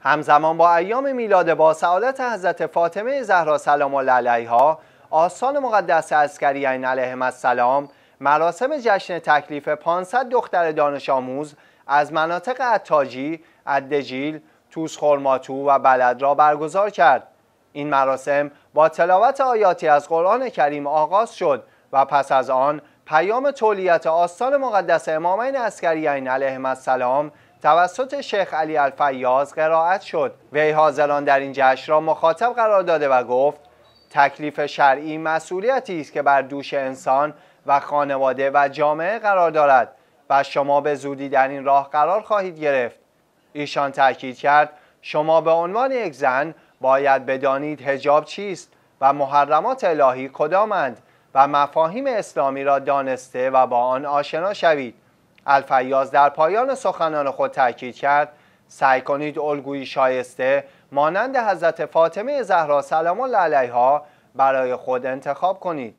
همزمان با ایام میلاد با سعادت حضرت فاطمه زهرا سلام الله علیها آستان مقدس عین علیهم السلام مراسم جشن تکلیف 500 دختر دانش آموز از مناطق اتاجی، ادجیل، توس خورماتو و بلد را برگزار کرد. این مراسم با تلاوت آیاتی از قرآن کریم آغاز شد و پس از آن پیام تولیت آستان مقدس امامین عین علیهم السلام توسط شیخ علی الفیاض قرائت شد وی حاضران در این جشن را مخاطب قرار داده و گفت تکلیف شرعی مسئولیتی است که بر دوش انسان و خانواده و جامعه قرار دارد و شما به زودی در این راه قرار خواهید گرفت ایشان تاکید کرد شما به عنوان یک زن باید بدانید هجاب چیست و محرمات الهی کدامند و مفاهیم اسلامی را دانسته و با آن آشنا شوید الفیاز در پایان سخنان خود تاکید کرد سعی کنید الگویی شایسته مانند حضرت فاطمه زهرا سلام الله علیها برای خود انتخاب کنید